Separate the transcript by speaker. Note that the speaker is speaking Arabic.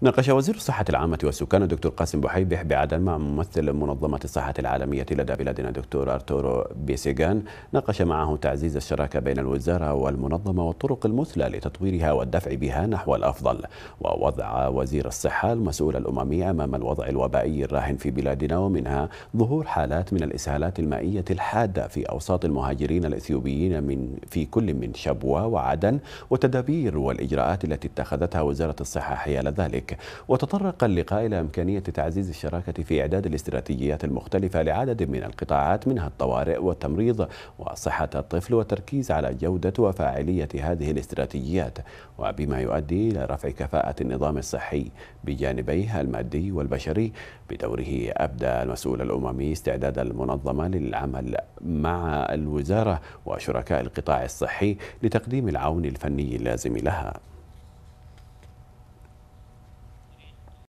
Speaker 1: ناقش وزير الصحة العامة والسكان الدكتور قاسم بحيبح بعدن مع ممثل منظمة الصحة العالمية لدى بلادنا الدكتور أرتورو بيسيغان ناقش معه تعزيز الشراكة بين الوزارة والمنظمة والطرق المثلى لتطويرها والدفع بها نحو الأفضل ووضع وزير الصحة المسؤول الأممي أمام الوضع الوبائي الراهن في بلادنا ومنها ظهور حالات من الإسهالات المائية الحادة في أوساط المهاجرين الإثيوبيين من في كل من شبوة وعدن وتدابير والإجراءات التي اتخذتها وزارة الصحة حيال ذلك ذلك وتطرق اللقاء إلى إمكانية تعزيز الشراكة في إعداد الاستراتيجيات المختلفة لعدد من القطاعات منها الطوارئ والتمريض وصحة الطفل والتركيز على جودة وفاعلية هذه الاستراتيجيات وبما يؤدي إلى رفع كفاءة النظام الصحي بجانبيه المادي والبشري بدوره أبدى المسؤول الأممي استعداد المنظمة للعمل مع الوزارة وشركاء القطاع الصحي لتقديم العون الفني اللازم لها